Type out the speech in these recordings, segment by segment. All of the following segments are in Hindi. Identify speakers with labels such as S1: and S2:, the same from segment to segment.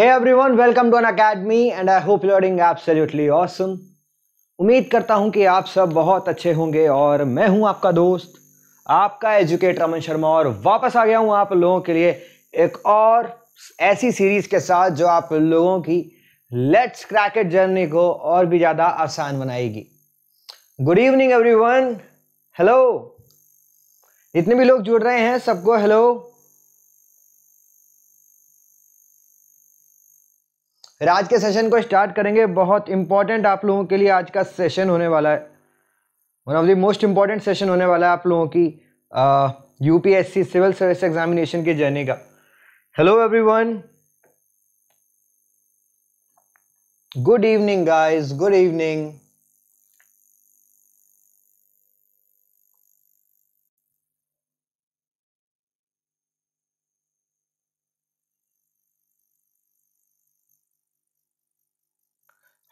S1: Every everyone welcome to Unacademy and I hope you're absolutely awesome. उम्मीद करता हूं कि आप सब बहुत अच्छे होंगे और मैं हूं आपका दोस्त आपका एजुकेटर अमन शर्मा और वापस आ गया हूं आप लोगों के लिए एक और ऐसी सीरीज के साथ जो आप लोगों की लेट्स क्रैकेट जर्नी को और भी ज़्यादा आसान बनाएगी गुड इवनिंग वन हेलो इतने भी लोग जुड़ रहे हैं सबको हेलो फिर आज के सेशन को स्टार्ट करेंगे बहुत इंपॉर्टेंट आप लोगों के लिए आज का सेशन होने वाला है one of the most important session होने वाला है आप लोगों की यूपीएससी सिविल सर्विस एग्जामिनेशन की जर्नी का hello everyone good evening guys good evening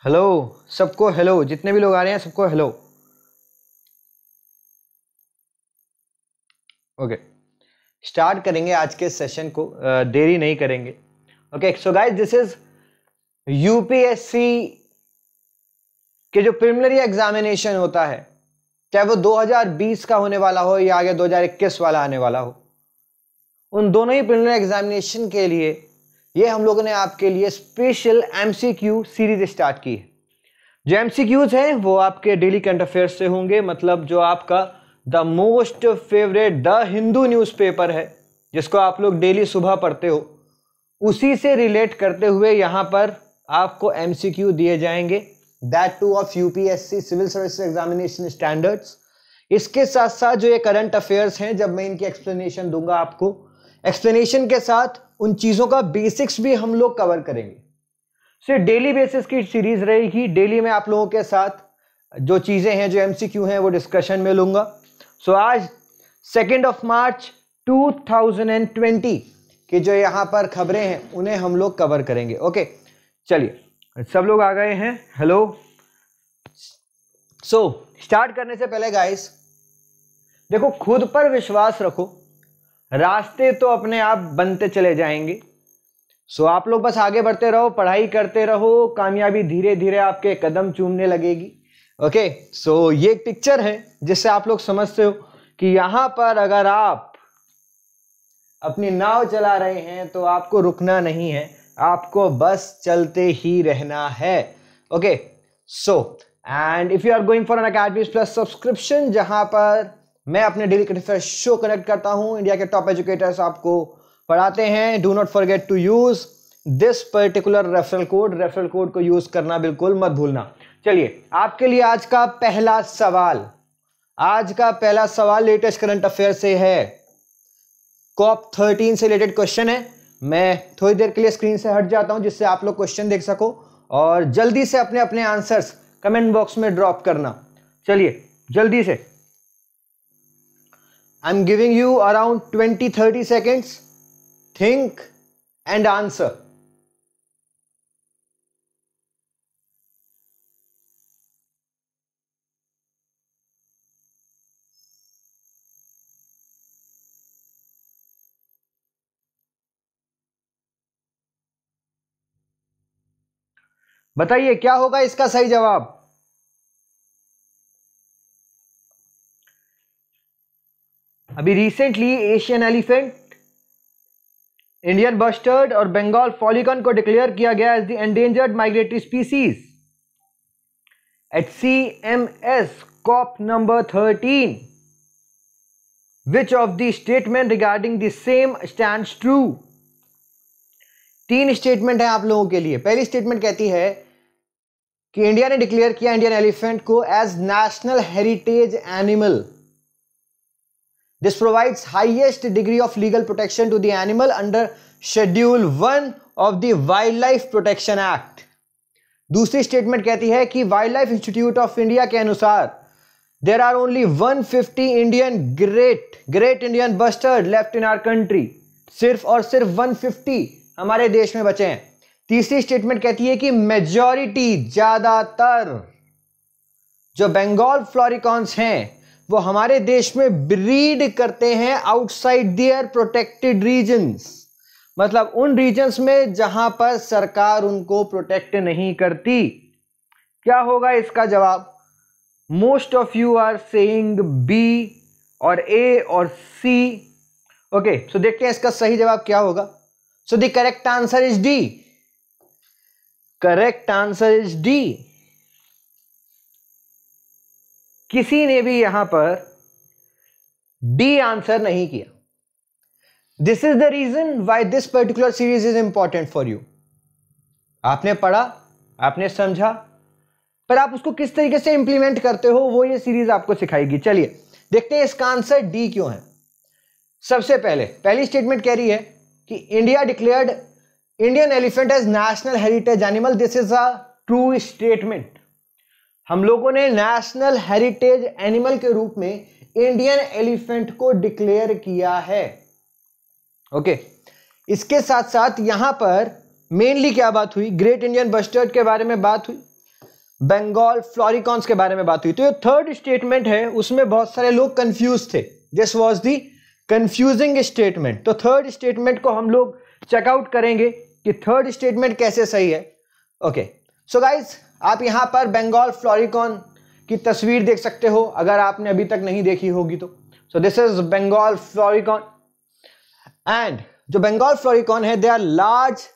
S1: hello सबको हेलो जितने भी लोग आ रहे हैं सबको हेलो ओके स्टार्ट करेंगे आज के सेशन को देरी नहीं करेंगे okay so guys this is UPSC के जो प्रिमिनरी एग्जामिनेशन होता है चाहे वो 2020 का होने वाला हो या आगे 2021 वाला आने वाला हो उन दोनों ही प्रिमिनरी एग्जामिनेशन के लिए ये हम लोगों ने आपके लिए स्पेशल एमसीक्यू सीरीज स्टार्ट की है जो एम है वो आपके डेली करंट अफेयर्स से होंगे मतलब जो आपका the most favourite the Hindu newspaper है जिसको आप लोग डेली सुबह पढ़ते हो उसी से रिलेट करते हुए यहाँ पर आपको एम दिए जाएंगे that too of UPSC civil service examination standards इसके साथ साथ जो ये करंट अफेयर्स हैं जब मैं इनकी एक्सप्लेनेशन दूंगा आपको एक्सप्लेनेशन के साथ उन चीज़ों का बेसिक्स भी हम लोग कवर करेंगे सो डेली बेसिस की सीरीज़ रहेगी डेली में आप लोगों के साथ जो चीज़ें हैं जो क्यू हैं वो डिस्कशन में लूंगा सो so, आज सेकेंड ऑफ मार्च 2020 के जो यहाँ पर खबरें हैं उन्हें हम लोग कवर करेंगे ओके चलिए सब लोग आ गए हैं हेलो सो स्टार्ट करने से पहले गाइस देखो खुद पर विश्वास रखो रास्ते तो अपने आप बनते चले जाएंगे सो आप लोग बस आगे बढ़ते रहो पढ़ाई करते रहो कामयाबी धीरे धीरे आपके कदम चूमने लगेगी ओके सो ये एक पिक्चर है जिससे आप लोग समझते हो कि यहां पर अगर आप अपनी नाव चला रहे हैं तो आपको रुकना नहीं है आपको बस चलते ही रहना है okay so and if you are going for Unacademy plus subscription जहां पर मैं अपने डेली क्रिटिसर शो कनेक्ट करता हूँ इंडिया के टॉप एजुकेटर्स आपको पढ़ाते हैं do not forget to use this particular referral code referral code को यूज़ करना बिल्कुल मत भूलना चलिए आपके लिए आज का पहला सवाल आज का पहला सवाल लेटेस्ट करंट अफेयर से है कॉप थर्टीन से रिलेटेड क्वेश्चन है मैं थोड़ी देर के लिए स्क्रीन से हट जाता हूं जिससे आप लोग क्वेश्चन देख सको और जल्दी से अपने अपने आंसर्स कमेंट बॉक्स में ड्रॉप करना चलिए जल्दी से I am giving you around twenty thirty seconds think and answer बताइए क्या होगा इसका सही जवाब अभी recently Asian elephant Indian bustard और बंगाल फॉलिकन को डिक्लेयर किया गया as the endangered migratory species at C M S COP number thirteen which of the statement regarding the same stand true तीन स्टेटमेंट है आप लोगों के लिए पहली स्टेटमेंट कहती है कि इंडिया ने डिक्लेयर किया इंडियन एलिफेंट को as national heritage animal this provides highest degree of legal protection to the animal under schedule one of the wildlife protection act दूसरी स्टेटमेंट कहती है कि wildlife institute of India के अनुसार there are only 150 Indian great great Indian bustard left in our country सिर्फ और सिर्फ 150 हमारे देश में बचे हैं तीसरी स्टेटमेंट कहती है कि मेजॉरिटी ज्यादातर जो बंगाल फ्लोरिकॉन्स हैं वो हमारे देश में ब्रीड करते हैं आउटसाइड दियर प्रोटेक्टेड रीजन्स मतलब उन रीजन्स में जहां पर सरकार उनको प्रोटेक्ट नहीं करती क्या होगा इसका जवाब most of you are saying B और ए और सी ओके सो देखते हैं इसका सही जवाब क्या होगा so the correct answer is D correct answer is D किसी ने भी यहां पर डी आंसर नहीं किया this is the reason why this particular series is important for you आपने पढ़ा आपने समझा पर आप उसको किस तरीके से इंप्लीमेंट करते हो वो ये सीरीज आपको सिखाएगी चलिए देखते हैं इसका आंसर डी क्यों है सबसे पहले पहली स्टेटमेंट कह रही है कि India declared Indian elephant as national heritage animal this is a true statement हम लोगों ने नेशनल हेरिटेज एनिमल के रूप में इंडियन एलिफेंट को डिक्लेयर किया है ओके okay. इसके साथ साथ यहां पर मेनली क्या बात हुई ग्रेट इंडियन बस्टर्ड के बारे में बात हुई बंगाल फ्लोरिकॉन्स के बारे में बात हुई तो ये थर्ड स्टेटमेंट है उसमें बहुत सारे लोग कंफ्यूज थे this was the confusing statement तो थर्ड स्टेटमेंट को हम लोग चेकआउट करेंगे कि थर्ड स्टेटमेंट कैसे सही है ओके सो गाइज आप यहाँ पर बंगाल फ्लोरिकॉन की तस्वीर देख सकते हो अगर आपने अभी तक नहीं देखी होगी तो so this is Bengal florican and जो बंगाल फ्लोरिकॉन है they are large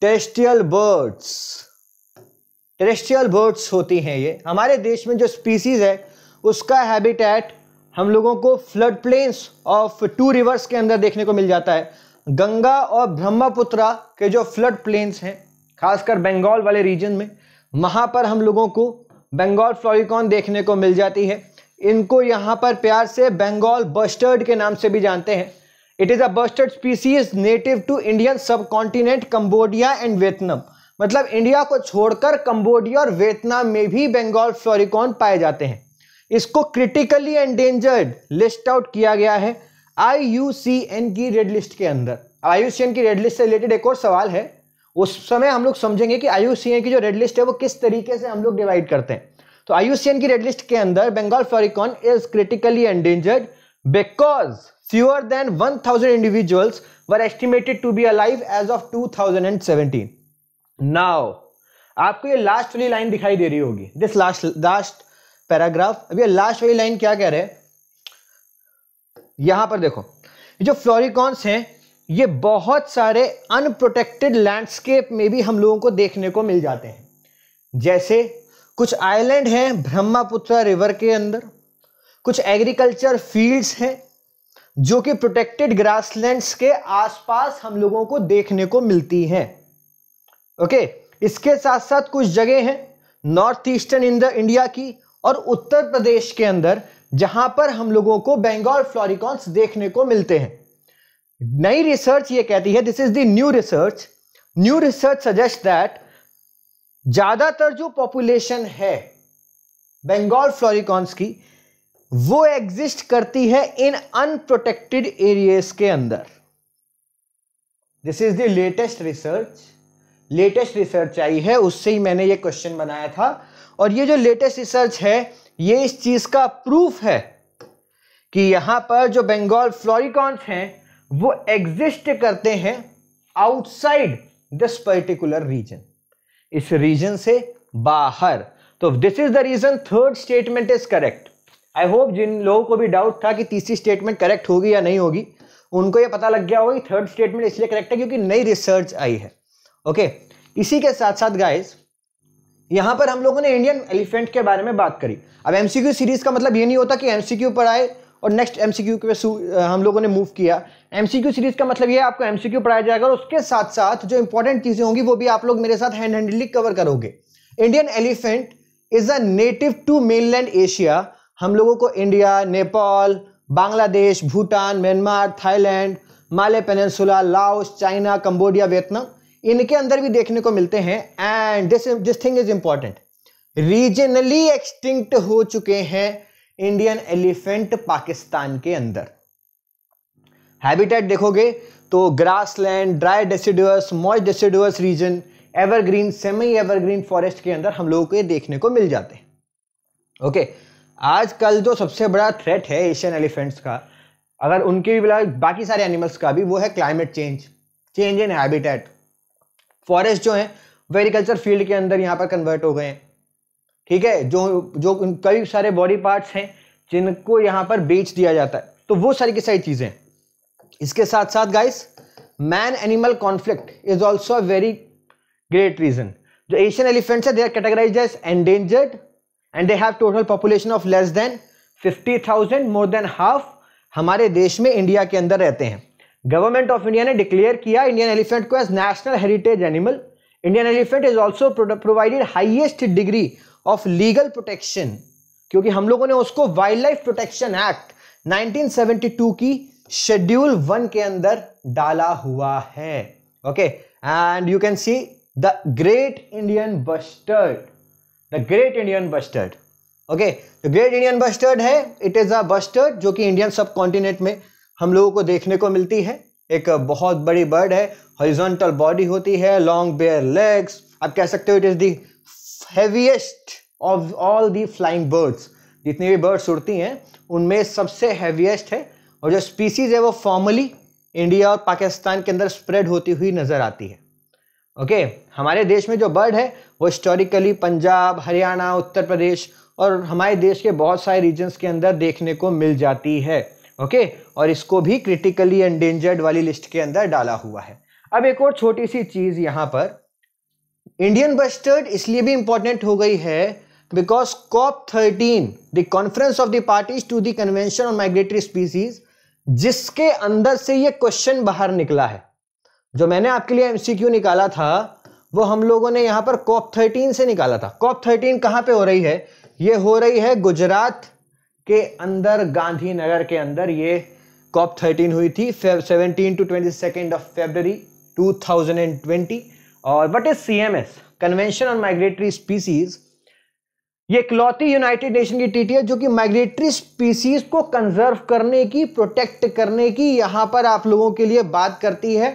S1: terrestrial birds terrestrial birds होती हैं ये हमारे देश में जो स्पीसीज़ है उसका हैबिटेट हम लोगों को flood plains of two rivers के अंदर देखने को मिल जाता है गंगा और ब्रह्मपुत्रा के जो फ्लड प्लेन्स हैं खासकर बंगाल वाले रीजन में वहाँ पर हम लोगों को बंगाल फ्लोरिकॉन देखने को मिल जाती है इनको यहाँ पर प्यार से बंगाल बस्टर्ड के नाम से भी जानते हैं it is a bustard species native to Indian subcontinent Cambodia and Vietnam मतलब इंडिया को छोड़कर कम्बोडिया और वियतनाम में भी बंगाल फ्लोरिकॉन पाए जाते हैं इसको क्रिटिकली एंडेंजर्ड लिस्ट आउट किया गया है आई की रेड लिस्ट के अंदर आई की रेड लिस्ट से रिलेटेड एक और सवाल है उस समय हम लोग समझेंगे कि आई की जो रेड लिस्ट है वो किस तरीके से हम लोग डिवाइड करते हैं तो आई की रेड लिस्ट के अंदर Bengal florican is critically endangered because fewer than 1000 individuals were estimated to be alive as of 2017 now आपको ये लास्ट वाली लाइन दिखाई दे रही होगी दिस लास्ट लास्ट पैराग्राफ अब ये लास्ट वाली लाइन क्या कह रहे हैं यहां पर देखो जो फ्लोरिकॉन्स हैं ये बहुत सारे अनप्रोटेक्टेड लैंडस्केप में भी हम लोगों को देखने को मिल जाते हैं जैसे कुछ आइलैंड हैं ब्रह्मपुत्र रिवर के अंदर कुछ एग्रीकल्चर फील्ड्स हैं जो कि प्रोटेक्टेड ग्रासलैंड्स के आसपास हम लोगों को देखने को मिलती हैं ओके इसके साथ साथ कुछ जगह हैं नॉर्थ ईस्टर्न इंद इंडिया की और उत्तर प्रदेश के अंदर जहां पर हम लोगों को बंगाल फ्लोरिकॉन्स देखने को मिलते हैं नई रिसर्च ये कहती है this is the new research new research suggest that ज़्यादातर जो पॉपुलेशन है बंगाल फ्लोरिकॉन्स की वो एग्जिस्ट करती है इन अनप्रोटेक्टेड एरियाज के अंदर this is the latest research latest research आई है उससे ही मैंने ये क्वेश्चन बनाया था और ये जो लेटेस्ट रिसर्च है ये इस चीज़ का प्रूफ है कि यहां पर जो बंगाल फ्लोरिकॉन्स हैं वो एग्जिस्ट करते हैं आउटसाइड दिस पर्टिकुलर रीजन इस रीजन से बाहर तो this is the reason third statement is correct I hope जिन लोगों को भी डाउट था कि तीसरी स्टेटमेंट करेक्ट होगी या नहीं होगी उनको ये पता लग गया होगा थर्ड स्टेटमेंट इसलिए करेक्ट है क्योंकि नई रिसर्च आई है ओके okay? इसी के साथ साथ गाइस यहां पर हम लोगों ने इंडियन एलिफेंट के बारे में बात करी अब एमसीक्यू सीरीज का मतलब ये नहीं होता कि एमसीक्यू पर आए और नेक्स्ट एमसीक्यू पे हम लोगों ने मूव किया एमसीक्यू सीरीज का मतलब ये आपको एमसीक्यू पढ़ाया जाएगा और उसके साथ साथ जो इंपॉर्टेंट चीज़ें होंगी वो भी आप लोग मेरे साथ हैंड हैंडली कवर करोगे Indian elephant is a native to mainland Asia हम लोगों को India Nepal Bangladesh Bhutan Myanmar Thailand Malay peninsula Laos China Cambodia Vietnam इनके अंदर भी देखने को मिलते हैं and this this thing is important regionally extinct हो चुके हैं इंडियन एलिफेंट पाकिस्तान के अंदर हैबिटेट देखोगे तो grassland dry deciduous moist deciduous region evergreen semi evergreen forest के अंदर हम लोगों को ये देखने को मिल जाते हैं ओके आज आजकल जो तो सबसे बड़ा थ्रेट है एशियन एलिफेंट्स का अगर उनके भी बाकी सारे एनिमल्स का भी वो है climate change change in habitat forest जो है वेरिकल्चर फील्ड के अंदर यहाँ पर कन्वर्ट हो गए हैं ठीक है जो जो कई सारे बॉडी पार्ट्स हैं जिनको यहाँ पर बेच दिया जाता है तो वो सारी की सारी चीज़ें इसके साथ साथ guys man animal conflict is also a very great reason जो एशियन एलिफेंट्स है they are categorise as endangered and they have total population of less than fifty thousand more than half हमारे देश में इंडिया के अंदर रहते हैं गवर्नमेंट ऑफ इंडिया ने डिक्लेयर किया इंडियन एलिफेंट को as national heritage animal Indian elephant is also provided highest degree of legal protection क्योंकि हम लोगों ने उसको वाइल्ड लाइफ प्रोटेक्शन एक्ट 1972 की शेड्यूल वन के अंदर डाला हुआ है okay and you can see the great Indian bustard the great Indian bustard okay the great Indian bustard है इट इज अ बस्टर्ड जो कि इंडियन सब कॉन्टिनेंट में हम लोगों को देखने को मिलती है एक बहुत बड़ी बर्ड है हॉरिजॉन्टल बॉडी होती है लॉन्ग बेयर लेग्स आप कह सकते हो it is the heaviest of all the flying birds जितनी भी बर्ड्स उड़ती हैं उनमें सबसे हैवीएस्ट है और जो स्पीसीज़ है वो फॉर्मली इंडिया और पाकिस्तान के अंदर स्प्रेड होती हुई नज़र आती है ओके हमारे देश में जो बर्ड है वो हिस्टोरिकली पंजाब हरियाणा उत्तर प्रदेश और हमारे देश के बहुत सारे रीजन्स के अंदर देखने को मिल जाती है ओके okay? और इसको भी क्रिटिकली एंडेंजर्ड वाली लिस्ट के अंदर डाला हुआ है अब एक और छोटी सी चीज़ यहाँ पर इंडियन बस्टर्ड इसलिए भी इंपॉर्टेंट हो गई है because COP thirteen the conference of the parties to the convention on migratory species जिसके अंदर से ये क्वेश्चन बाहर निकला है जो मैंने आपके लिए एमसीक्यू निकाला था वो हम लोगों ने यहाँ पर कॉप थर्टीन से निकाला था कॉप थर्टीन कहाँ पे हो रही है ये हो रही है गुजरात के अंदर गांधीनगर के अंदर ये कॉप थर्टीन हुई थी seventeen to twenty second of February two thousand and twenty और what is C M S convention on migratory species ये क्लॉती यूनाइटेड नेशन की टीटी है जो कि माइग्रेटरी स्पीसीज को कंजर्व करने की प्रोटेक्ट करने की यहां पर आप लोगों के लिए बात करती है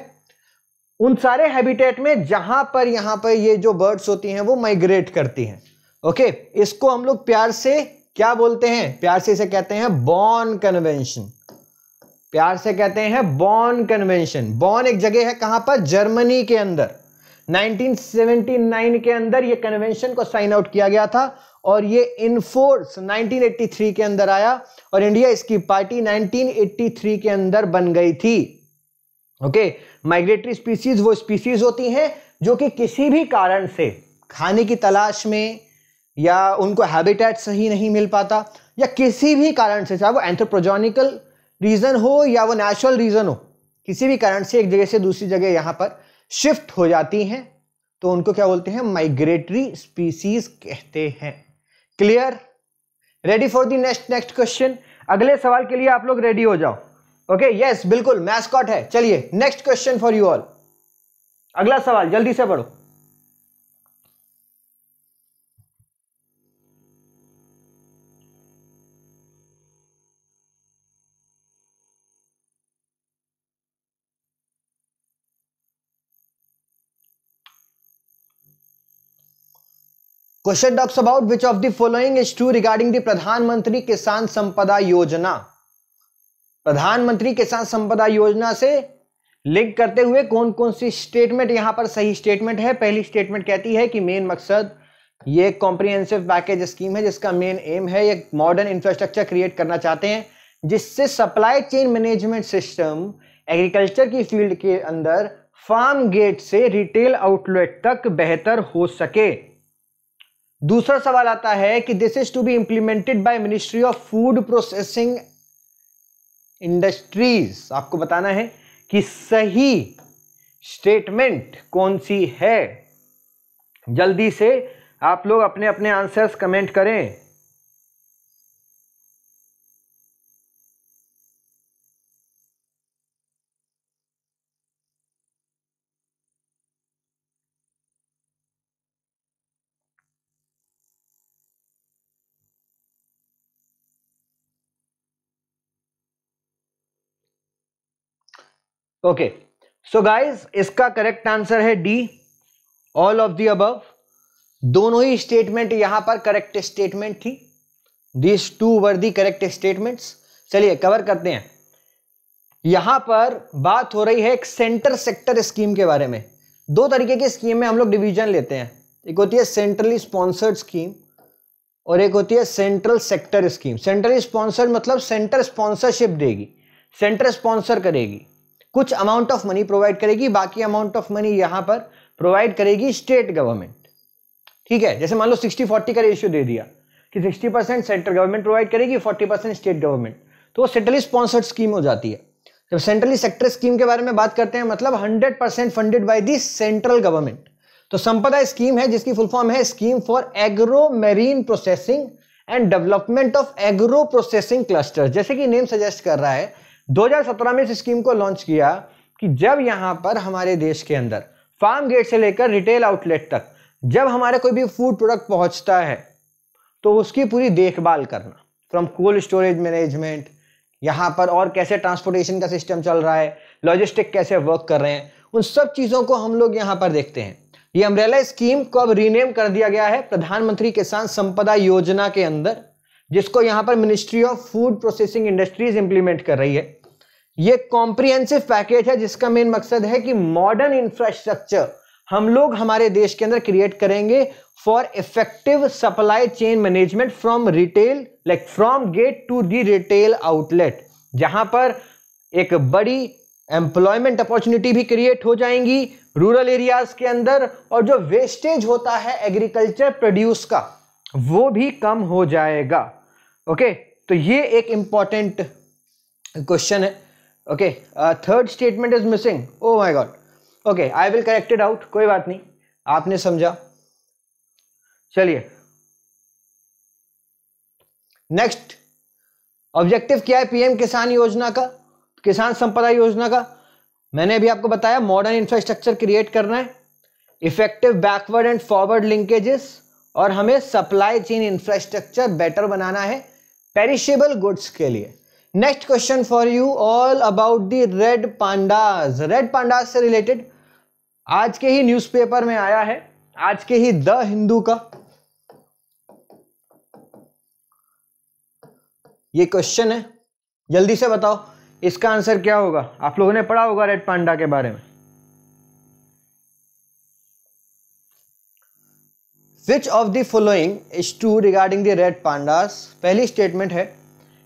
S1: उन सारे हैबिटेट में जहां पर यहां पर ये जो बर्ड्स होती हैं वो माइग्रेट करती हैं ओके इसको हम लोग प्यार से क्या बोलते हैं प्यार से इसे कहते हैं बॉर्न कन्वेंशन प्यार से कहते हैं बॉर्न कन्वेंशन बॉर्न एक जगह है कहां पर जर्मनी के अंदर 1979 के अंदर ये कन्वेंशन को साइन आउट किया गया था और ये इनफोर्स 1983 के अंदर आया और इंडिया इसकी पार्टी 1983 के अंदर बन गई थी ओके माइग्रेटरी स्पीसीज वो स्पीसीज होती हैं जो कि किसी भी कारण से खाने की तलाश में या उनको हैबिटेट सही नहीं मिल पाता या किसी भी कारण से चाहे वो एंथ्रोप्रोजोनिकल रीज़न हो या वो नेचुरल रीज़न हो किसी भी कारण से एक जगह से दूसरी जगह यहाँ पर शिफ्ट हो जाती हैं तो उनको क्या बोलते हैं माइग्रेटरी स्पीसीज कहते हैं clear ready for the next next question अगले सवाल के लिए आप लोग रेडी हो जाओ ओके okay, यस yes, बिल्कुल मैस्कॉट है चलिए next question for you all अगला सवाल जल्दी से पढ़ो question talks about which of the following is true regarding the Pradhan Mantri Kisan प्रधानमंत्री किसान संपदा योजना से लिंक करते हुए कौन कौन सी स्टेटमेंट यहां पर सही स्टेटमेंट है पहली स्टेटमेंट कहती है कि मेन मकसद ये एक कॉम्प्रिहेंसिव पैकेज स्कीम है जिसका मेन एम है एक मॉडर्न इंफ्रास्ट्रक्चर क्रिएट करना चाहते हैं जिससे supply chain management system agriculture की फील्ड के अंदर फार्म गेट से रिटेल आउटलेट तक बेहतर हो सके दूसरा सवाल आता है कि this is to be implemented by ministry of food processing industries आपको बताना है कि सही स्टेटमेंट कौन सी है जल्दी से आप लोग अपने अपने आंसर्स कमेंट करें ओके सो गाइस इसका करेक्ट आंसर है D all of the above दोनों ही स्टेटमेंट यहां पर करेक्ट स्टेटमेंट थी this two were the correct statements चलिए कवर करते हैं यहां पर बात हो रही है एक सेंटर सेक्टर स्कीम के बारे में दो तरीके की स्कीम में हम लोग डिवीजन लेते हैं एक होती है सेंट्रली स्पॉन्सर्ड स्कीम और एक होती है central sector scheme centrally sponsored मतलब सेंटर स्पॉन्सरशिप देगी सेंटर स्पॉन्सर करेगी कुछ अमाउंट ऑफ मनी प्रोवाइड करेगी बाकी अमाउंट ऑफ मनी यहां पर प्रोवाइड करेगी स्टेट गवर्नमेंट ठीक है जैसे मान लो सिक्सटी फोर्टी का रेशियो दे दिया कि sixty percent central government provide करेगी फोर्टी परसेंट स्टेट गवर्नमेंट तो वो सेंट्रली स्पॉन्सर्ड स्कीम हो जाती है जब सेंट्रली सेक्टर स्कीम के बारे में बात करते हैं मतलब hundred percent funded by the central government तो संपदा स्कीम है जिसकी फुल फॉर्म है scheme for agro marine processing and development of agro processing cluster जैसे कि नेम सजेस्ट कर रहा है 2017 में इस स्कीम को लॉन्च किया कि जब यहाँ पर हमारे देश के अंदर फार्म गेट से लेकर रिटेल आउटलेट तक जब हमारे कोई भी फूड प्रोडक्ट पहुँचता है तो उसकी पूरी देखभाल करना फ्रॉम कोल्ड स्टोरेज मैनेजमेंट यहाँ पर और कैसे ट्रांसपोर्टेशन का सिस्टम चल रहा है लॉजिस्टिक कैसे वर्क कर रहे हैं उन सब चीज़ों को हम लोग यहाँ पर देखते हैं ये अम्ब्रेला स्कीम को अब रीनेम कर दिया गया है प्रधानमंत्री किसान संपदा योजना के अंदर जिसको यहाँ पर ministry of food processing industries implement कर रही है ये कॉम्प्रिहेंसिव पैकेज है जिसका मेन मकसद है कि मॉडर्न इंफ्रास्ट्रक्चर हम लोग हमारे देश के अंदर क्रिएट करेंगे for effective supply chain management from retail like from gate to the retail outlet जहां पर एक बड़ी एम्प्लॉयमेंट अपॉर्चुनिटी भी क्रिएट हो जाएंगी रूरल एरियाज के अंदर और जो वेस्टेज होता है एग्रीकल्चर प्रोड्यूस का वो भी कम हो जाएगा ओके तो ये एक इंपॉर्टेंट क्वेश्चन है okay third statement is missing oh my god okay I will corrected out कोई बात नहीं आपने समझा चलिए नेक्स्ट ऑब्जेक्टिव क्या है पीएम किसान योजना का किसान संपदा योजना का मैंने अभी आपको बताया मॉडर्न इंफ्रास्ट्रक्चर क्रिएट करना है effective backward and forward linkages और हमें सप्लाई चेन इंफ्रास्ट्रक्चर बेटर बनाना है पेरिशेबल गुड्स के लिए next question for you all about the red pandas red pandas से रिलेटेड आज के ही न्यूज़पेपर में आया है आज के ही द हिंदू का ये क्वेश्चन है जल्दी से बताओ इसका आंसर क्या होगा आप लोगों ने पढ़ा होगा रेड पांडा के बारे में which of the following is true regarding the red pandas पहली स्टेटमेंट है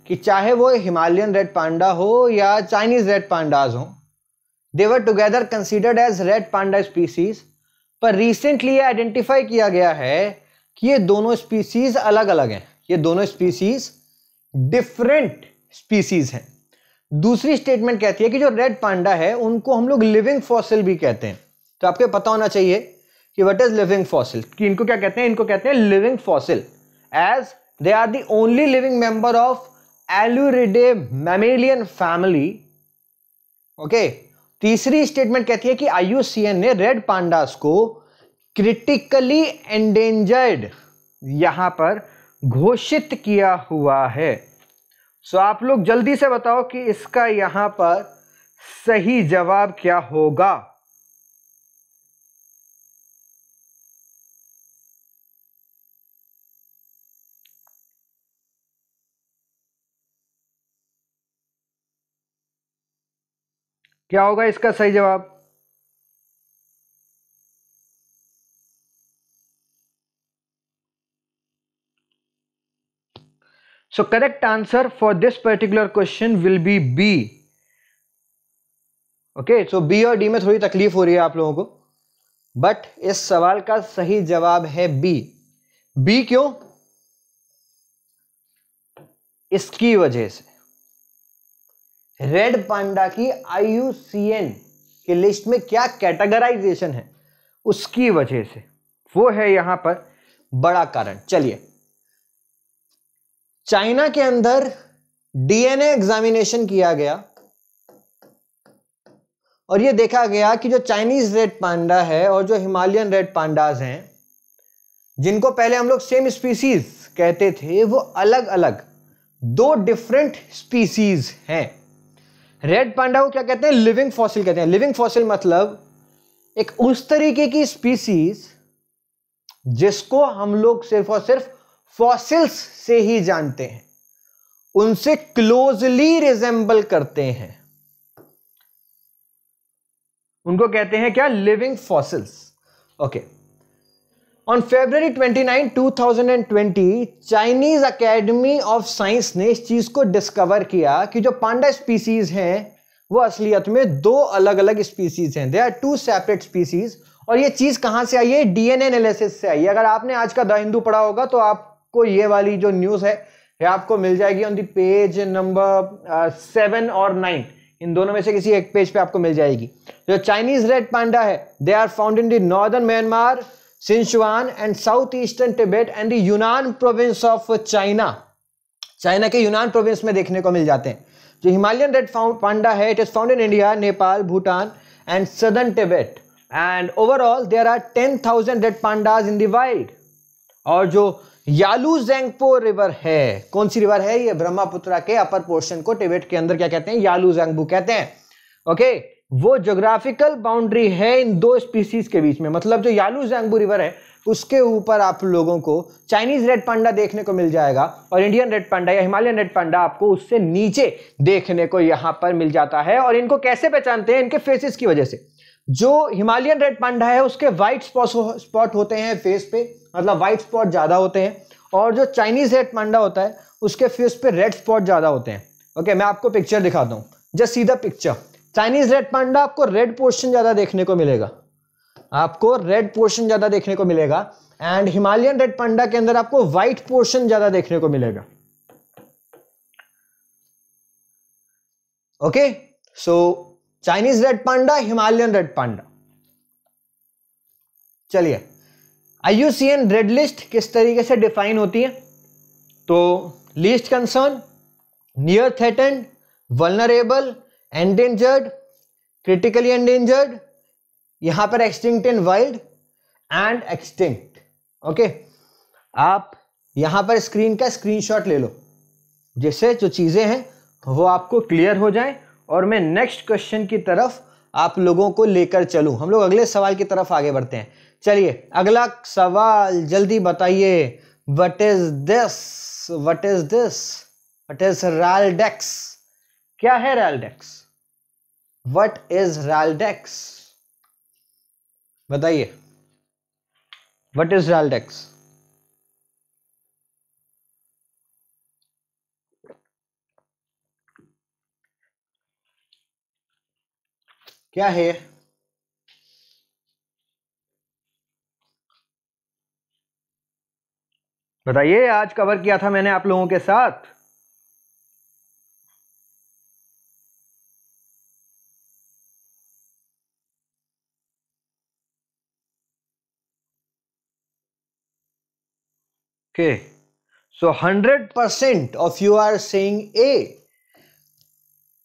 S1: कि चाहे वो हिमालयन रेड पांडा हो या चाइनीज रेड पांडाज हो they were together considered as red panda species पर रिसेंटली ये आइडेंटिफाई किया गया है कि ये दोनों स्पीसीज अलग अलग हैं ये दोनों स्पीसीज डिफरेंट स्पीसीज हैं दूसरी स्टेटमेंट कहती है कि जो रेड पांडा है उनको हम लोग लिविंग फॉसिल भी कहते हैं तो आपको पता होना चाहिए कि व्हाट इज लिविंग फॉसिल कि इनको क्या कहते हैं इनको कहते हैं living fossil as they are the only living member of Ailuridae mammalian family okay तीसरी स्टेटमेंट कहती है कि आईयूसीएन ने रेड पांडास को क्रिटिकली एंडेंजर्ड यहां पर घोषित किया हुआ है सो so, आप लोग जल्दी से बताओ कि इसका यहां पर सही जवाब क्या होगा क्या होगा इसका सही जवाब so correct answer for this particular question will be B okay so B और डी में थोड़ी तकलीफ हो रही है आप लोगों को बट इस सवाल का सही जवाब है बी बी क्यों इसकी वजह से रेड पांडा की आई की लिस्ट में क्या कैटेगराइजेशन है उसकी वजह से वो है यहां पर बड़ा कारण चलिए चाइना के अंदर डीएनए एग्जामिनेशन किया गया और ये देखा गया कि जो चाइनीज रेड पांडा है और जो हिमालयन रेड पांडाज हैं जिनको पहले हम लोग सेम स्पीसीज कहते थे वो अलग अलग दो डिफरेंट स्पीसीज हैं रेड पांडा को क्या कहते हैं लिविंग फॉसिल कहते हैं लिविंग फॉसिल मतलब एक उस तरीके की स्पीसीज जिसको हम लोग सिर्फ और सिर्फ फॉसिल्स से ही जानते हैं उनसे क्लोजली रिजेंबल करते हैं उनको कहते हैं क्या living fossils okay okay. On February 29, 2020, Chinese Academy of Science ने इस चीज को डिस्कवर किया कि जो पांडा स्पीसीज हैं वो असलियत में दो अलग अलग स्पीसीज हैं they are two separate species और ये चीज कहाँ से आई है डीएनए एनालिसिस से आई है अगर आपने आज का द हिंदू पढ़ा होगा तो आपको ये वाली जो न्यूज है ये आपको मिल जाएगी on the page number seven और नाइन इन दोनों में से किसी एक पेज पे आपको मिल जाएगी जो चाइनीज रेड पांडा है they are found in the northern Myanmar Sichuan and south eastern Tibet and Yunnan province of China China के यूनान प्रोविंस में देखने को मिल जाते हैं जो हिमालयन रेड पांडा है it is found in India Nepal Bhutan and southern Tibet and overall there are ten thousand red pandas in the wild और जो यालू जेंगपो रिवर है कौन सी रिवर है ये ब्रह्मपुत्रा के अपर पोर्शन को टिबेट के अंदर क्या कहते हैं यालू जेंगबू कहते हैं ओके okay? वो जोग्राफिकल बाउंड्री है इन दो स्पीसीज के बीच में मतलब जो यालू जैंगबू रिवर है उसके ऊपर आप लोगों को चाइनीज रेड पांडा देखने को मिल जाएगा और इंडियन रेड पांडा या हिमालयन रेड पांडा आपको उससे नीचे देखने को यहाँ पर मिल जाता है और इनको कैसे पहचानते हैं इनके फेसेस की वजह से जो हिमालयन रेड पांडा है उसके व्हाइट स्पॉट होते हैं फेस पे मतलब व्हाइट स्पॉट ज़्यादा होते हैं और जो चाइनीज रेड पांडा होता है उसके फेस पे रेड स्पॉट ज़्यादा होते हैं ओके मैं आपको पिक्चर दिखाता हूँ जस्ट सीधा पिक्चर चाइनीज रेड पांडा आपको रेड पोर्शन ज्यादा देखने को मिलेगा आपको रेड पोर्शन ज्यादा देखने को मिलेगा एंड हिमालयन रेड पांडा के अंदर आपको व्हाइट पोर्शन ज्यादा देखने को मिलेगा okay so Chinese red panda Himalayan red panda चलिए आईयूसीएन रेड लिस्ट किस तरीके से डिफाइन होती है तो least concern near threatened vulnerable endangered critically endangered यहां पर extinct in wild and extinct okay आप यहां पर स्क्रीन का स्क्रीनशॉट ले लो जिससे जो चीज़ें हैं वो आपको क्लियर हो जाए और मैं नेक्स्ट क्वेश्चन की तरफ आप लोगों को लेकर चलूं हम लोग अगले सवाल की तरफ आगे बढ़ते हैं चलिए अगला सवाल जल्दी बताइए what is this what is this what is Raidex क्या है रैलडेक्स वट इज रैलडेक्स बताइए वट इज रैलडेक्स क्या है बताइए आज कवर किया था मैंने आप लोगों के साथ Okay. So 100% of you are saying A.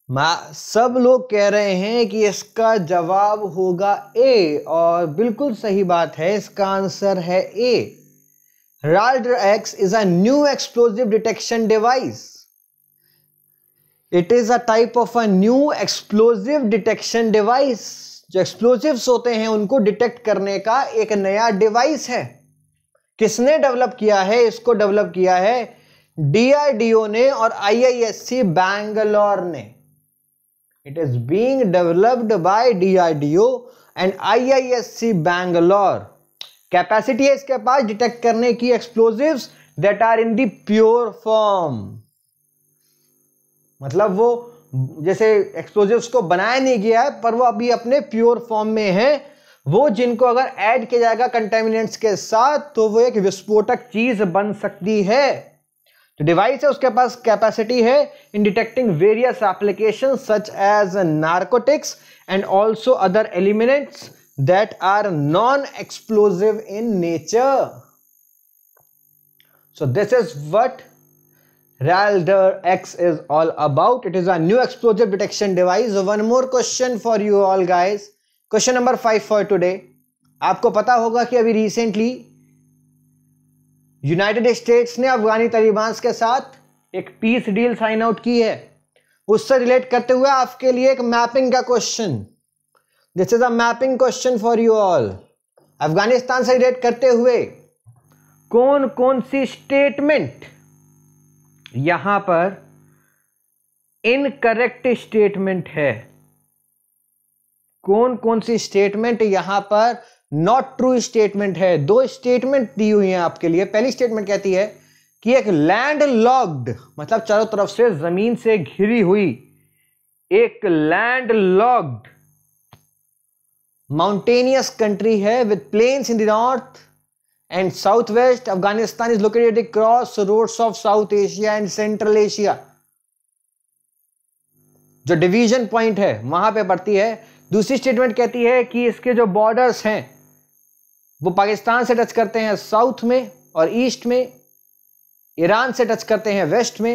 S1: सब लोग कह रहे हैं कि इसका जवाब होगा ए और बिल्कुल सही बात है इसका आंसर है A Raid X is a new explosive detection device it is a type of a new explosive detection device जो एक्सप्लोजिव्स होते हैं उनको डिटेक्ट करने का एक नया डिवाइस है किसने डेवलप किया है इसको डेवलप किया है डीआरडीओ ने और आईआईएससी बैंगलोर ने it is being developed by DRDO and IISc Bangalore capacity है इसके पास डिटेक्ट करने की explosives that are in the pure form मतलब वो जैसे एक्सप्लोजिव्स को बनाया नहीं गया है पर वो अभी अपने प्योर फॉर्म में है वो जिनको अगर ऐड किया जाएगा कंटेमिनेंट्स के साथ तो वो एक विस्फोटक चीज बन सकती है तो डिवाइस है उसके पास कैपेसिटी है in detecting various application such as narcotics and also other elements that are non explosive in nature so this is what Raid X is all about. It is a new explosive detection device. One more question for you all guys. Question number five for today आपको पता होगा कि अभी रिसेंटली यूनाइटेड स्टेट्स ने अफगानी तालिबान के साथ एक पीस डील साइन आउट की है उससे रिलेट करते हुए आपके लिए एक मैपिंग का question this is a mapping question for you all Afghanistan से रिलेट करते हुए कौन कौन सी स्टेटमेंट यहां पर इनकरेक्ट स्टेटमेंट है कौन कौन सी स्टेटमेंट यहां पर नॉट ट्रू स्टेटमेंट है दो स्टेटमेंट दी हुई है आपके लिए पहली स्टेटमेंट कहती है कि एक लैंड लॉक्ड मतलब चारों तरफ से जमीन से घिरी हुई एक लैंड लॉग्ड माउंटेनियस कंट्री है with plains in the north and south west Afghanistan is located crossroads of South Asia and Central Asia जो डिवीजन पॉइंट है वहां पे पड़ती है दूसरी स्टेटमेंट कहती है कि इसके जो बॉर्डर्स हैं वो पाकिस्तान से टच करते हैं साउथ में और ईस्ट में ईरान से टच करते हैं वेस्ट में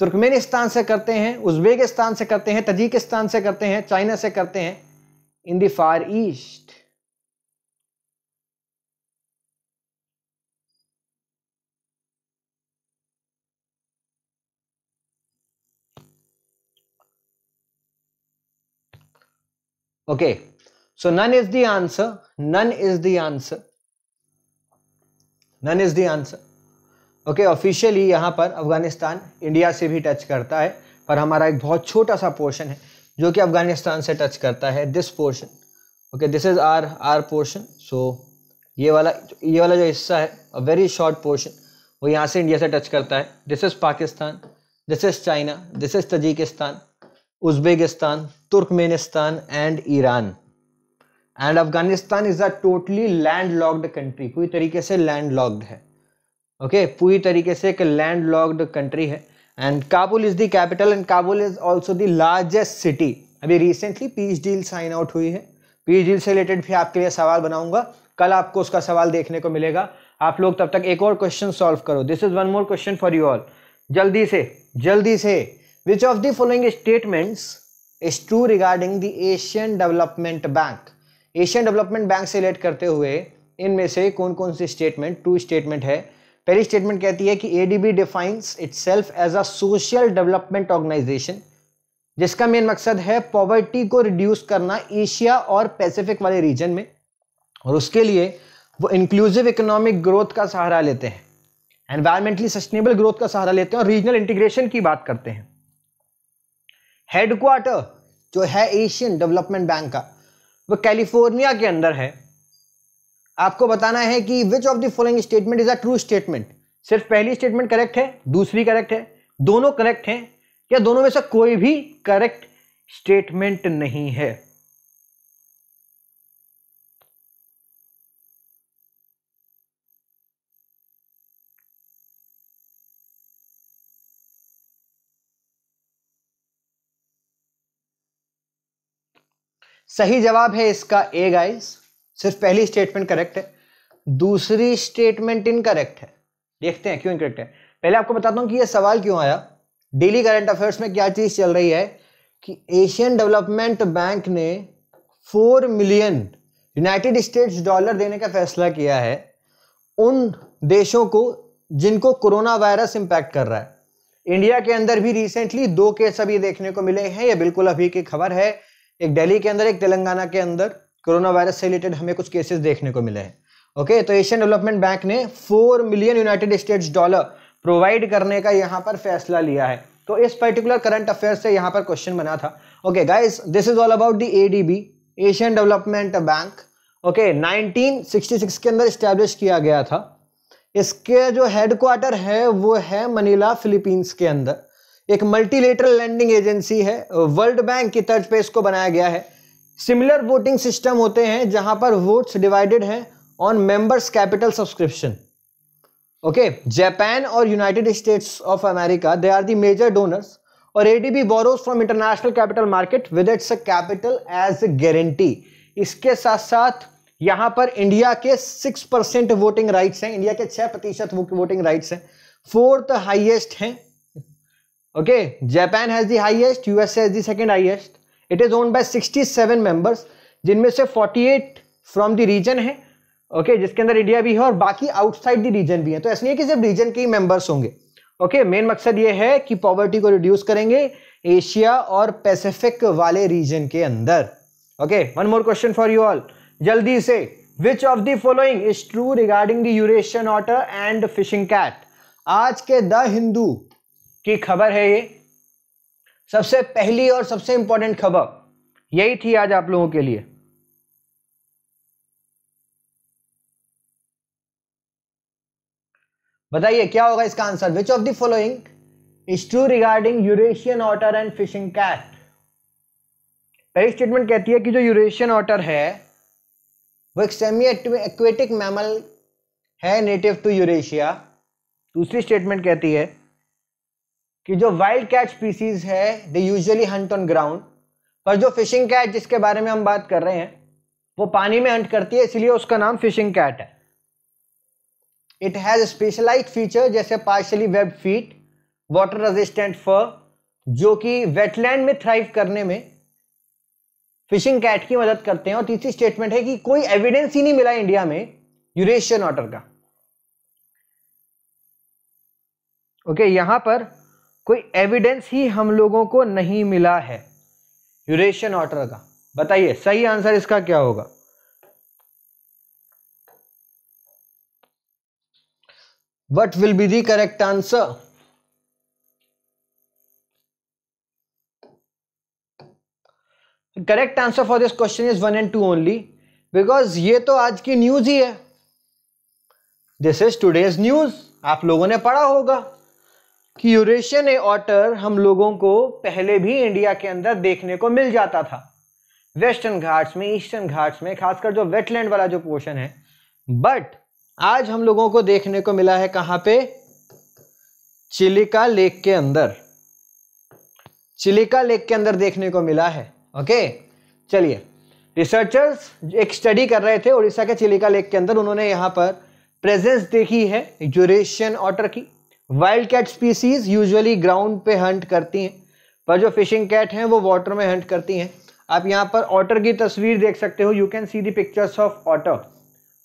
S1: तुर्कमेनिस्तान से करते हैं उज्बेकिस्तान से करते हैं तजिकिस्तान से करते हैं चाइना से करते हैं in the Far East Okay, so none is the answer. None is the answer. None is the answer okay officially यहाँ पर अफगानिस्तान इंडिया से भी टच करता है पर हमारा एक बहुत छोटा सा पोर्शन है जो कि अफगानिस्तान से टच करता है this portion okay this is our our portion so ये वाला ये वाला जो हिस्सा है अ वेरी शॉर्ट पोर्शन वो यहाँ से इंडिया से टच करता है this is Pakistan this is China this is Tajikistan Uzbekistan Turkmenistan and Iran and Afghanistan is a totally landlocked country पूरी तरीके से लैंड लॉक्ड है ओके okay? पूरी तरीके से एक लैंड लॉक्ड कंट्री है and Kabul is the capital and Kabul is also the largest city अभी recently peace deal sign out हुई है पीस डील से रिलेटेड भी आपके लिए सवाल बनाऊंगा कल आपको उसका सवाल देखने को मिलेगा आप लोग तब तक एक और क्वेश्चन सॉल्व करो this is one more question for you all जल्दी से जल्दी से which of the following statements is true regarding the Asian Development Bank Asian Development Bank से रिलेट करते हुए इनमें से कौन कौन सी स्टेटमेंट टू स्टेटमेंट है पहली स्टेटमेंट कहती है कि A D B defines self as a social development organisation जिसका मेन मकसद है पॉवर्टी को रिड्यूस करना एशिया और पैसिफिक वाले रीजन में और उसके लिए वो इंक्लूसिव इकोनॉमिक ग्रोथ का सहारा लेते हैं एनवायरमेंटली सस्टेनेबल ग्रोथ का सहारा लेते हैं और रीजनल इंटीग्रेशन की बात करते हैं हेडक्वार्टर जो है एशियन डेवलपमेंट बैंक का वो कैलिफोर्निया के अंदर है आपको बताना है कि which of the following statement is a true statement सिर्फ पहली स्टेटमेंट करेक्ट है दूसरी करेक्ट है दोनों करेक्ट हैं या दोनों में से कोई भी करेक्ट स्टेटमेंट नहीं है सही जवाब है इसका ए गाइस सिर्फ पहली स्टेटमेंट करेक्ट है दूसरी स्टेटमेंट इनकरेक्ट है देखते हैं क्यों इनकरेक्ट है पहले आपको बताता हूँ कि यह सवाल क्यों आया डेली करंट अफेयर्स में क्या चीज़ चल रही है कि एशियन डेवलपमेंट बैंक ने four million United States dollar देने का फैसला किया है उन देशों को जिनको कोरोना वायरस इंपैक्ट कर रहा है इंडिया के अंदर भी रिसेंटली दो केस अभी देखने को मिले हैं ये बिल्कुल अभी की खबर है एक दिल्ली के अंदर एक तेलंगाना के अंदर कोरोना वायरस से रिलेटेड हमें कुछ केसेस देखने को मिले हैं ओके तो एशियन डेवलपमेंट बैंक ने four million United States dollar provide करने का यहाँ पर फैसला लिया है तो इस पर्टिकुलर करंट अफेयर से यहाँ पर क्वेश्चन बना था okay guys this is all about the ADB Asian Development Bank okay nineteen के अंदर स्टैब्लिश किया गया था इसके जो हेडक्वार्टर है वो है मनीला फिलीपींस के अंदर एक मल्टीलेटरल लैंडिंग एजेंसी है वर्ल्ड बैंक की तर्ज पे इसको बनाया गया है सिमिलर वोटिंग सिस्टम होते हैं जहां पर वोट्स डिवाइडेड हैं on members capital subscription okay Japan और United States of America they are the major donors और ADB borrows from international capital market with its capital as a guarantee इसके साथ साथ यहां पर इंडिया के सिक्स परसेंट वोटिंग राइट्स हैं इंडिया के छह प्रतिशत वोटिंग राइट्स हैं फोर्थ हाईएस्ट हैं okay Japan has the highest USA has the second highest it is owned by 67 members जिनमें से 48 फ्रॉम द रीजन है ओके okay, जिसके अंदर इंडिया भी है और बाकी आउटसाइड द रीजन भी है तो ऐसा नहीं है कि सिर्फ रीजन के ही मेंबर्स होंगे ओके okay, मेन मकसद ये है कि पॉवर्टी को रिड्यूस करेंगे एशिया और पैसिफिक वाले रीजन के अंदर okay one more question for you all जल्दी से which of the following is true regarding the Eurasian otter and fishing cat आज के द हिंदू की खबर है ये सबसे पहली और सबसे इंपॉर्टेंट खबर यही थी आज आप लोगों के लिए बताइए क्या होगा इसका answer which of the following is true regarding Eurasian otter and fishing cat पहली स्टेटमेंट कहती है कि जो यूरेशियन ऑटर है वो एक सेमी एक्वेटिक मैमल है नेटिव टू यूरेशिया दूसरी स्टेटमेंट कहती है कि जो वाइल्ड कैट स्पीसीज है they usually hunt on ground पर जो फिशिंग कैट जिसके बारे में हम बात कर रहे हैं वो पानी में हंट करती है इसलिए उसका नाम फिशिंग कैट है इट हैज़ स्पेशलाइज फीचर जैसे partially web feet water resistant fur जो कि वेटलैंड में थ्राइव करने में फिशिंग कैट की मदद करते हैं और तीसरी स्टेटमेंट है कि कोई एविडेंस ही नहीं मिला इंडिया में यूरेशियन ऑटर का ओके okay, यहां पर कोई एविडेंस ही हम लोगों को नहीं मिला है यूरेशियन ऑर्डर का बताइए सही आंसर इसका क्या होगा what will be the correct answer correct answer for this question is one and two only because ये तो आज की न्यूज ही है दिस इज टूडेज न्यूज आप लोगों ने पढ़ा होगा कि यूरेशियन ऑटर हम लोगों को पहले भी इंडिया के अंदर देखने को मिल जाता था वेस्टर्न घाट्स में ईस्टर्न घाट्स में खासकर जो वेटलैंड वाला जो पोर्शन है बट आज हम लोगों को देखने को मिला है कहां पे चिलिका लेक के अंदर चिलिका लेक के अंदर देखने को मिला है ओके चलिए रिसर्चर्स एक स्टडी कर रहे थे उड़ीसा के चिलिका लेक के अंदर उन्होंने यहां पर प्रेजेंस देखी है यूरेशियन ऑटर की wild cat species usually ground पे हंट करती हैं पर जो फिशिंग कैट हैं वो वाटर में हंट करती हैं आप यहाँ पर ऑटर की तस्वीर देख सकते हो you can see the pictures of otter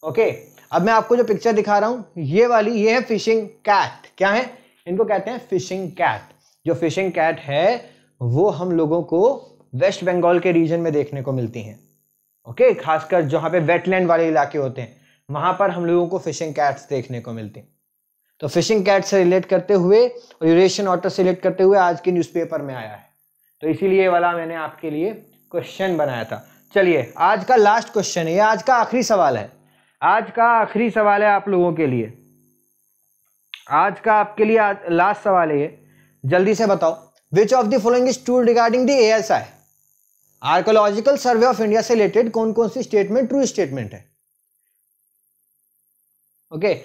S1: okay अब मैं आपको जो पिक्चर दिखा रहा हूँ ये वाली ये है फिशिंग कैट क्या है इनको कहते हैं फिशिंग कैट जो फिशिंग कैट है वो हम लोगों को वेस्ट बंगाल के रीजन में देखने को मिलती हैं ओके खासकर जहाँ पे वेटलैंड वाले इलाके होते हैं वहाँ पर हम लोगों को फिशिंग कैट्स देखने को मिलती हैं तो फिशिंग कैट से रिलेट करते हुए और यूरेशियन ऑटर से रिलेट करते हुए आज के न्यूज़पेपर में आया है तो इसीलिए वाला मैंने आपके लिए क्वेश्चन बनाया था चलिए आज का लास्ट क्वेश्चन है आज का आखिरी सवाल है आज का आखिरी सवाल है आप लोगों के लिए आज का आपके लिए लास्ट सवाल है ये जल्दी से बताओ which of the following true regarding the ASI Archaeological survey of India से रिलेटेड कौन कौन सी स्टेटमेंट ट्रू स्टेटमेंट है ओके okay,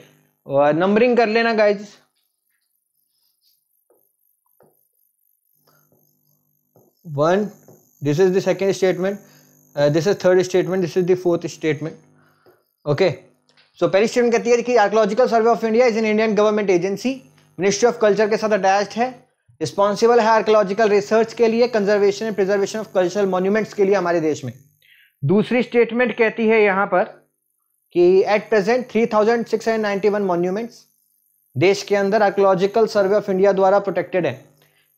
S1: और नंबरिंग कर लेना guys one this is the second statement this is third statement this is the fourth statement okay so पहली स्टेटमेंट कहती है कि Archaeological survey of India is an Indian government agency ministry of culture के साथ अटैच है रिस्पॉन्सिबल है आर्कोलॉजिकल रिसर्च के लिए conservation and preservation of cultural monuments के लिए हमारे देश में दूसरी स्टेटमेंट कहती है यहाँ पर कि एट प्रेजेंट 3691 मॉन्यूमेंट्स देश के अंदर आर्कोलॉजिकल सर्वे ऑफ इंडिया द्वारा प्रोटेक्टेड है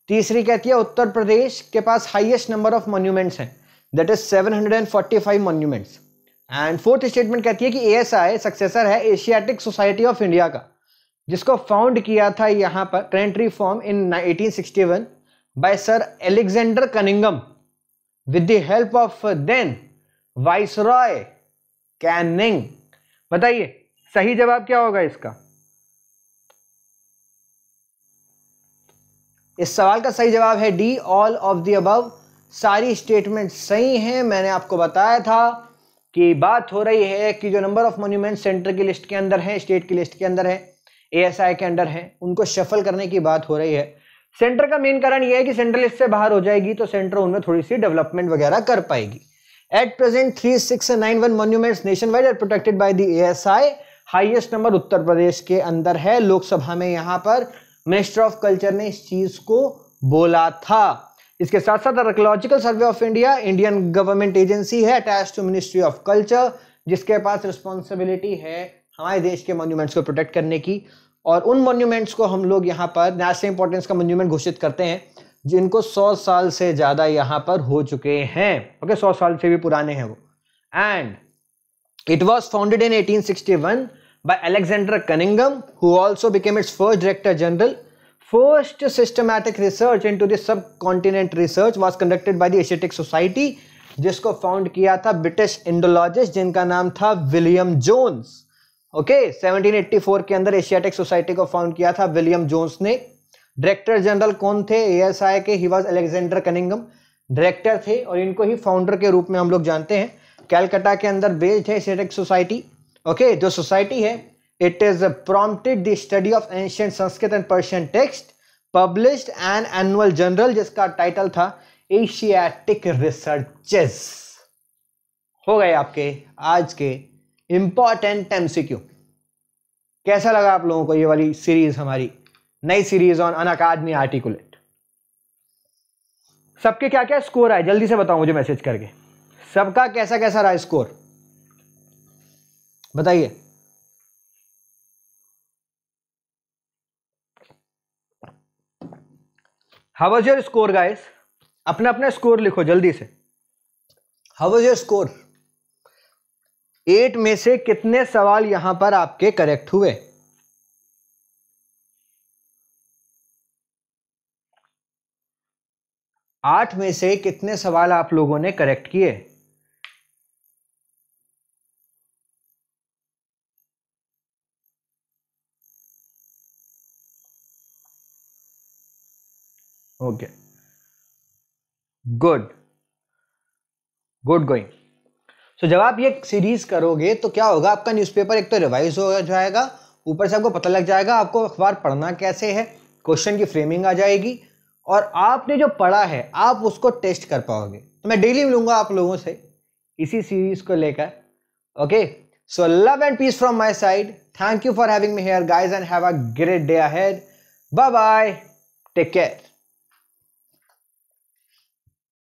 S1: तीसरी कहती है उत्तर प्रदेश के पास हाईएस्ट नंबर ऑफ मॉन्यूमेंट्स हैं that is 745 monuments and fourth statement कहती है कि एएसआई सक्सेसर है एशियाटिक सोसाइटी ऑफ इंडिया का जिसको फाउंड किया था यहाँ पर current form in eighteen by Sir Alexander Cunningham with the help of then viceroy Canning बताइए सही जवाब क्या होगा इसका इस सवाल का सही जवाब है D all of the above सारी स्टेटमेंट सही हैं मैंने आपको बताया था कि बात हो रही है कि जो नंबर ऑफ मोन्यूमेंट सेंटर की लिस्ट के अंदर हैं स्टेट की लिस्ट के अंदर हैं एएसआई के अंदर हैं उनको शफल करने की बात हो रही है सेंटर का मेन कारण यह है कि सेंट्रल लिस्ट से बाहर हो जाएगी तो सेंटर उनमें थोड़ी सी डेवलपमेंट वगैरह कर पाएगी one present, nationwide are protected by the S I highest number Uttar Pradesh के अंदर है लोकसभा में यहाँ पर मिनिस्टर ऑफ कल्चर ने इस चीज को बोला था इसके साथ साथ archaeological survey of India Indian government agency है attach to ministry of culture जिसके पास रिस्पॉन्सिबिलिटी है हमारे देश के मॉन्यूमेंट्स को प्रोटेक्ट करने की और उन मॉन्यूमेंट्स को हम लोग यहाँ पर नेशनल इंपॉर्टेंस का मॉन्यूमेंट घोषित करते हैं जिनको 100 साल से ज्यादा यहां पर हो चुके हैं ओके सौ साल से भी पुराने हैं वो and it was founded in eighteen sixty one by Alexander Cunningham who also became its first director general first systematic research in to the continent research was conducted by the Asiatic Society जिसको फाउंड किया था ब्रिटिश इंडोलॉजिस्ट जिनका नाम था विलियम जोन्स ओके okay, 1784 के अंदर एशियाटिक सोसाइटी को फाउंड किया था विलियम जोन्स ने डायरेक्टर जनरल कौन थे एएसआई के ही वॉज अलेक्जेंडर कनिंगम डायरेक्टर थे और इनको ही फाउंडर के रूप में हम लोग जानते हैं कैलकाटा के अंदर बेस्ड है सेटेक सोसाइटी ओके जो सोसाइटी है it is prompted the study of ancient Sanskrit and Persian text published an annual journal जिसका टाइटल था एशियाटिक रिसर्चेस हो गए आपके आज के इंपॉर्टेंट एमसीक्यू कैसा लगा आप लोगों को ये वाली सीरीज हमारी नई series on Unacademy articulate सबके क्या क्या स्कोर आए जल्दी से बताओ मुझे मैसेज करके सबका कैसा कैसा रहा स्कोर बताइए how was your score guys अपना अपना स्कोर लिखो जल्दी से how was your score eight में से कितने सवाल यहां पर आपके करेक्ट हुए आठ में से कितने सवाल आप लोगों ने करेक्ट किए okay good good going so जब आप ये सीरीज करोगे तो क्या होगा आपका न्यूज़पेपर एक तो रिवाइज हो जाएगा ऊपर से आपको पता लग जाएगा आपको अखबार पढ़ना कैसे है क्वेश्चन की फ्रेमिंग आ जाएगी और आपने जो पढ़ा है आप उसको टेस्ट कर पाओगे तो मैं डेली मिलूंगा आप लोगों से इसी सीरीज को लेकर okay so love and peace from my side thank you for having me here guys and have a great day ahead bye bye take care